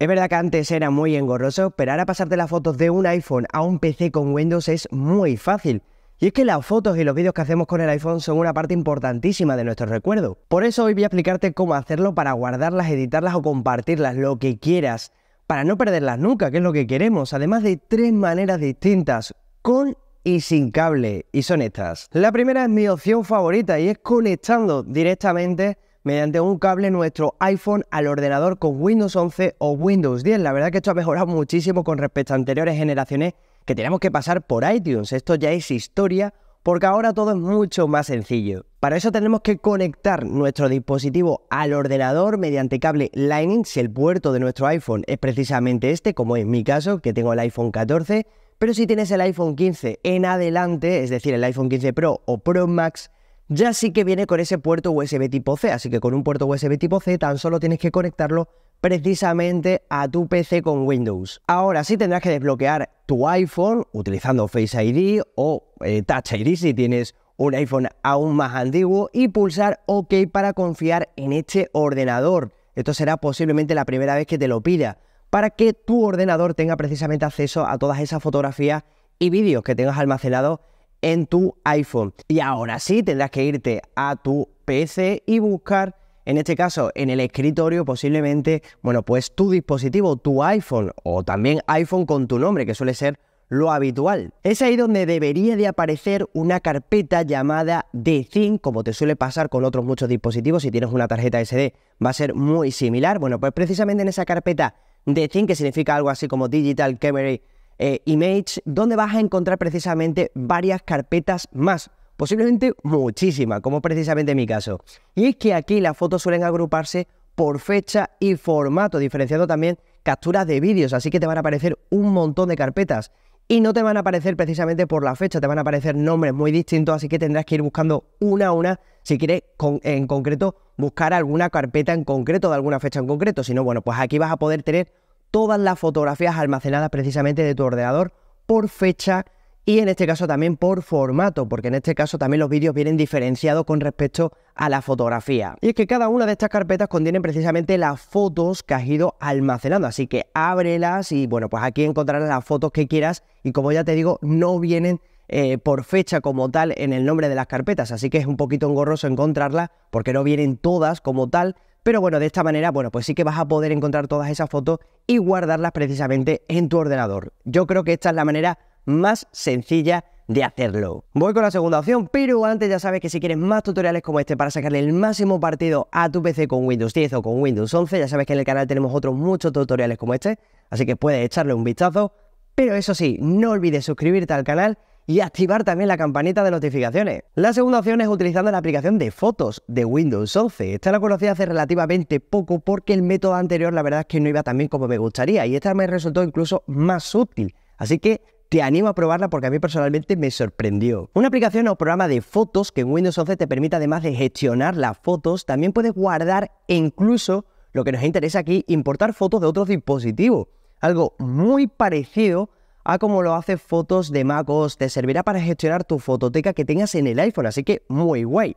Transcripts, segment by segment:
Es verdad que antes era muy engorroso, pero ahora pasarte las fotos de un iPhone a un PC con Windows es muy fácil. Y es que las fotos y los vídeos que hacemos con el iPhone son una parte importantísima de nuestro recuerdo. Por eso hoy voy a explicarte cómo hacerlo para guardarlas, editarlas o compartirlas, lo que quieras, para no perderlas nunca, que es lo que queremos, además de tres maneras distintas, con y sin cable, y son estas. La primera es mi opción favorita y es conectando directamente mediante un cable nuestro iPhone al ordenador con Windows 11 o Windows 10. La verdad que esto ha mejorado muchísimo con respecto a anteriores generaciones que teníamos que pasar por iTunes. Esto ya es historia porque ahora todo es mucho más sencillo. Para eso tenemos que conectar nuestro dispositivo al ordenador mediante cable Lightning si el puerto de nuestro iPhone es precisamente este, como es mi caso, que tengo el iPhone 14. Pero si tienes el iPhone 15 en adelante, es decir, el iPhone 15 Pro o Pro Max, ya sí que viene con ese puerto USB tipo C, así que con un puerto USB tipo C tan solo tienes que conectarlo precisamente a tu PC con Windows. Ahora sí tendrás que desbloquear tu iPhone utilizando Face ID o eh, Touch ID si tienes un iPhone aún más antiguo y pulsar OK para confiar en este ordenador. Esto será posiblemente la primera vez que te lo pida, para que tu ordenador tenga precisamente acceso a todas esas fotografías y vídeos que tengas almacenados en tu iPhone. Y ahora sí tendrás que irte a tu PC y buscar, en este caso en el escritorio posiblemente, bueno, pues tu dispositivo, tu iPhone o también iPhone con tu nombre, que suele ser lo habitual. Es ahí donde debería de aparecer una carpeta llamada d como te suele pasar con otros muchos dispositivos, si tienes una tarjeta SD va a ser muy similar. Bueno, pues precisamente en esa carpeta de que significa algo así como Digital Camera eh, image, donde vas a encontrar precisamente varias carpetas más, posiblemente muchísimas, como precisamente en mi caso. Y es que aquí las fotos suelen agruparse por fecha y formato, diferenciando también capturas de vídeos, así que te van a aparecer un montón de carpetas. Y no te van a aparecer precisamente por la fecha, te van a aparecer nombres muy distintos, así que tendrás que ir buscando una a una si quieres en concreto buscar alguna carpeta en concreto de alguna fecha en concreto. Si no, bueno, pues aquí vas a poder tener todas las fotografías almacenadas precisamente de tu ordenador por fecha y en este caso también por formato, porque en este caso también los vídeos vienen diferenciados con respecto a la fotografía. Y es que cada una de estas carpetas contiene precisamente las fotos que has ido almacenando, así que ábrelas y bueno, pues aquí encontrarás las fotos que quieras y como ya te digo, no vienen eh, por fecha como tal en el nombre de las carpetas, así que es un poquito engorroso encontrarlas porque no vienen todas como tal, pero bueno, de esta manera, bueno, pues sí que vas a poder encontrar todas esas fotos y guardarlas precisamente en tu ordenador. Yo creo que esta es la manera más sencilla de hacerlo. Voy con la segunda opción, pero antes ya sabes que si quieres más tutoriales como este para sacarle el máximo partido a tu PC con Windows 10 o con Windows 11, ya sabes que en el canal tenemos otros muchos tutoriales como este, así que puedes echarle un vistazo. Pero eso sí, no olvides suscribirte al canal y activar también la campanita de notificaciones. La segunda opción es utilizando la aplicación de fotos de Windows 11. Esta la conocí hace relativamente poco porque el método anterior la verdad es que no iba tan bien como me gustaría y esta me resultó incluso más útil. Así que te animo a probarla porque a mí personalmente me sorprendió. Una aplicación o programa de fotos que en Windows 11 te permite además de gestionar las fotos, también puedes guardar e incluso, lo que nos interesa aquí, importar fotos de otros dispositivos. Algo muy parecido a como lo hace Fotos de MacOS. Te servirá para gestionar tu fototeca que tengas en el iPhone, así que muy guay.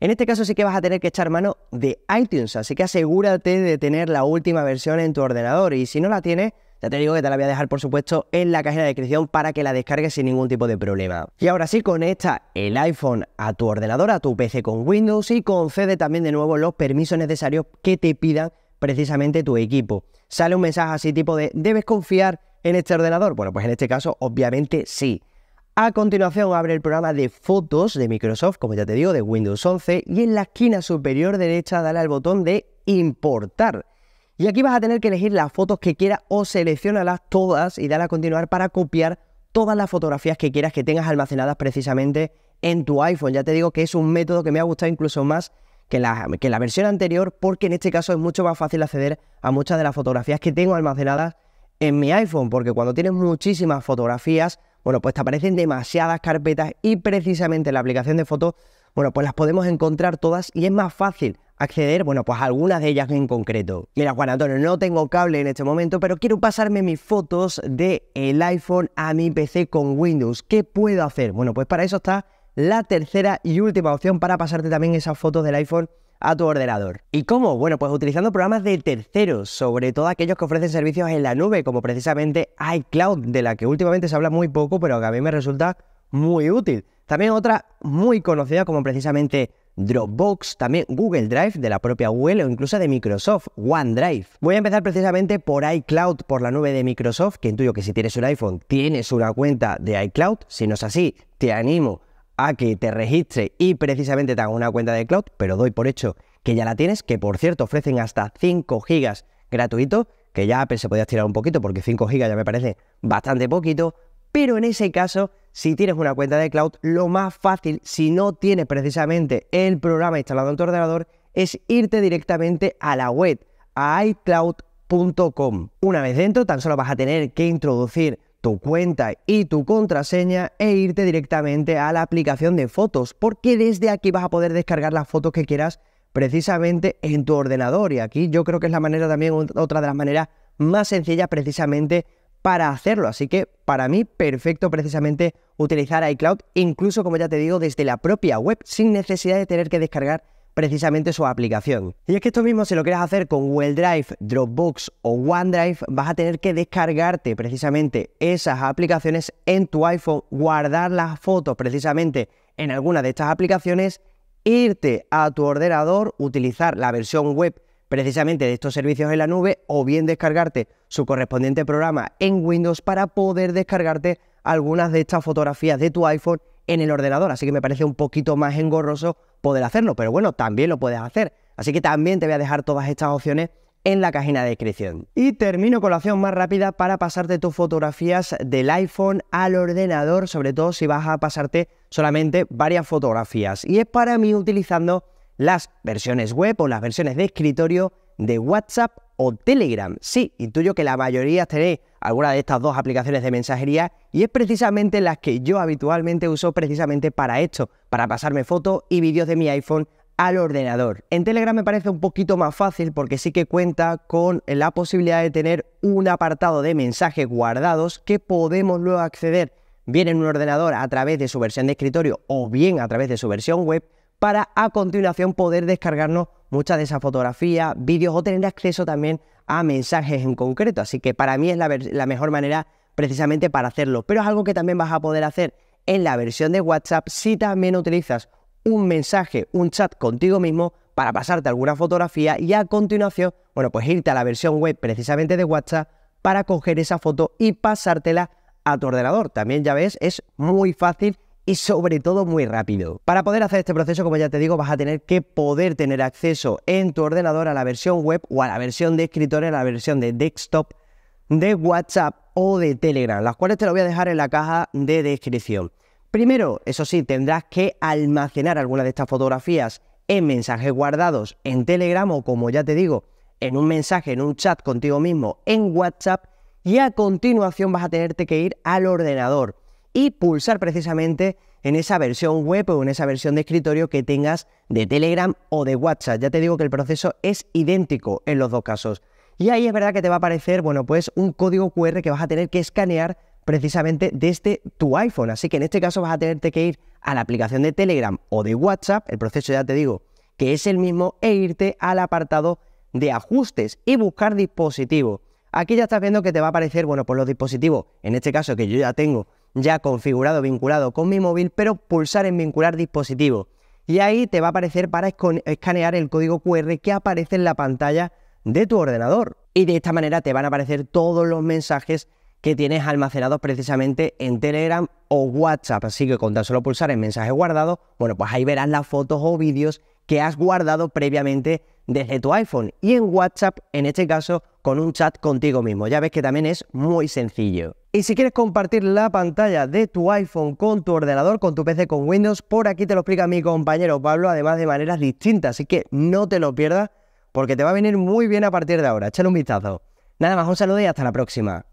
En este caso sí que vas a tener que echar mano de iTunes, así que asegúrate de tener la última versión en tu ordenador y si no la tienes, ya te digo que te la voy a dejar por supuesto en la caja de descripción para que la descargues sin ningún tipo de problema. Y ahora sí, conecta el iPhone a tu ordenador, a tu PC con Windows y concede también de nuevo los permisos necesarios que te pidan precisamente tu equipo. Sale un mensaje así tipo de debes confiar en este ordenador? Bueno, pues en este caso obviamente sí. A continuación abre el programa de fotos de Microsoft, como ya te digo, de Windows 11, y en la esquina superior derecha dale al botón de importar. Y aquí vas a tener que elegir las fotos que quieras o seleccionalas todas y dale a continuar para copiar todas las fotografías que quieras que tengas almacenadas precisamente en tu iPhone. Ya te digo que es un método que me ha gustado incluso más que la, que la versión anterior porque en este caso es mucho más fácil acceder a muchas de las fotografías que tengo almacenadas en mi iPhone, porque cuando tienes muchísimas fotografías, bueno, pues te aparecen demasiadas carpetas y precisamente la aplicación de fotos, bueno, pues las podemos encontrar todas y es más fácil acceder, bueno, pues a algunas de ellas en concreto. Mira, Juan Antonio, no tengo cable en este momento, pero quiero pasarme mis fotos del el iPhone a mi PC con Windows. ¿Qué puedo hacer? Bueno, pues para eso está la tercera y última opción para pasarte también esas fotos del iPhone a tu ordenador. ¿Y cómo? Bueno, pues utilizando programas de terceros, sobre todo aquellos que ofrecen servicios en la nube, como precisamente iCloud, de la que últimamente se habla muy poco, pero que a mí me resulta muy útil. También otra muy conocida como precisamente Dropbox, también Google Drive de la propia Google o incluso de Microsoft, OneDrive. Voy a empezar precisamente por iCloud, por la nube de Microsoft, que intuyo que si tienes un iPhone tienes una cuenta de iCloud, si no es así, te animo a que te registres y precisamente te una cuenta de cloud, pero doy por hecho que ya la tienes, que por cierto ofrecen hasta 5 gigas gratuito que ya se podía estirar un poquito porque 5 gigas ya me parece bastante poquito, pero en ese caso, si tienes una cuenta de cloud, lo más fácil, si no tienes precisamente el programa instalado en tu ordenador, es irte directamente a la web, a iCloud.com. Una vez dentro, tan solo vas a tener que introducir tu cuenta y tu contraseña e irte directamente a la aplicación de fotos, porque desde aquí vas a poder descargar las fotos que quieras precisamente en tu ordenador. Y aquí yo creo que es la manera también, otra de las maneras más sencillas precisamente para hacerlo. Así que para mí, perfecto precisamente utilizar iCloud, incluso como ya te digo, desde la propia web, sin necesidad de tener que descargar precisamente su aplicación. Y es que esto mismo si lo quieres hacer con Google Drive, Dropbox o OneDrive, vas a tener que descargarte precisamente esas aplicaciones en tu iPhone, guardar las fotos precisamente en alguna de estas aplicaciones, irte a tu ordenador, utilizar la versión web precisamente de estos servicios en la nube o bien descargarte su correspondiente programa en Windows para poder descargarte algunas de estas fotografías de tu iPhone en el ordenador, así que me parece un poquito más engorroso poder hacerlo, pero bueno, también lo puedes hacer. Así que también te voy a dejar todas estas opciones en la cajina de descripción. Y termino con la opción más rápida para pasarte tus fotografías del iPhone al ordenador, sobre todo si vas a pasarte solamente varias fotografías. Y es para mí utilizando las versiones web o las versiones de escritorio de WhatsApp o Telegram. Sí, intuyo que la mayoría tenéis alguna de estas dos aplicaciones de mensajería y es precisamente las que yo habitualmente uso precisamente para esto, para pasarme fotos y vídeos de mi iPhone al ordenador. En Telegram me parece un poquito más fácil porque sí que cuenta con la posibilidad de tener un apartado de mensajes guardados que podemos luego acceder bien en un ordenador a través de su versión de escritorio o bien a través de su versión web para a continuación poder descargarnos muchas de esas fotografías, vídeos o tener acceso también a mensajes en concreto. Así que para mí es la, mejor manera precisamente para hacerlo. Pero es algo que también vas a poder hacer en la versión de WhatsApp si también utilizas un mensaje, un chat contigo mismo para pasarte alguna fotografía y a continuación, bueno, pues irte a la versión web precisamente de WhatsApp para coger esa foto y pasártela a tu ordenador. También ya ves, es muy fácil y sobre todo muy rápido. Para poder hacer este proceso, como ya te digo, vas a tener que poder tener acceso en tu ordenador a la versión web o a la versión de escritorio, a la versión de desktop de WhatsApp o de Telegram, las cuales te lo voy a dejar en la caja de descripción. Primero, eso sí, tendrás que almacenar algunas de estas fotografías en mensajes guardados en Telegram o como ya te digo, en un mensaje, en un chat contigo mismo en WhatsApp y a continuación vas a tenerte que ir al ordenador y pulsar precisamente en esa versión web o en esa versión de escritorio que tengas de Telegram o de WhatsApp. Ya te digo que el proceso es idéntico en los dos casos. Y ahí es verdad que te va a aparecer, bueno, pues un código QR que vas a tener que escanear precisamente desde tu iPhone. Así que en este caso vas a tenerte que ir a la aplicación de Telegram o de WhatsApp, el proceso ya te digo que es el mismo, e irte al apartado de ajustes y buscar dispositivo. Aquí ya estás viendo que te va a aparecer, bueno, pues los dispositivos, en este caso que yo ya tengo ya configurado, vinculado con mi móvil, pero pulsar en vincular dispositivo. Y ahí te va a aparecer para escanear el código QR que aparece en la pantalla de tu ordenador. Y de esta manera te van a aparecer todos los mensajes que tienes almacenados precisamente en Telegram o WhatsApp. Así que con tan solo pulsar en mensaje guardado, bueno, pues ahí verás las fotos o vídeos que has guardado previamente desde tu iPhone y en WhatsApp, en este caso, con un chat contigo mismo. Ya ves que también es muy sencillo. Y si quieres compartir la pantalla de tu iPhone con tu ordenador, con tu PC, con Windows, por aquí te lo explica mi compañero Pablo, además de maneras distintas. Así que no te lo pierdas, porque te va a venir muy bien a partir de ahora. Échale un vistazo. Nada más, un saludo y hasta la próxima.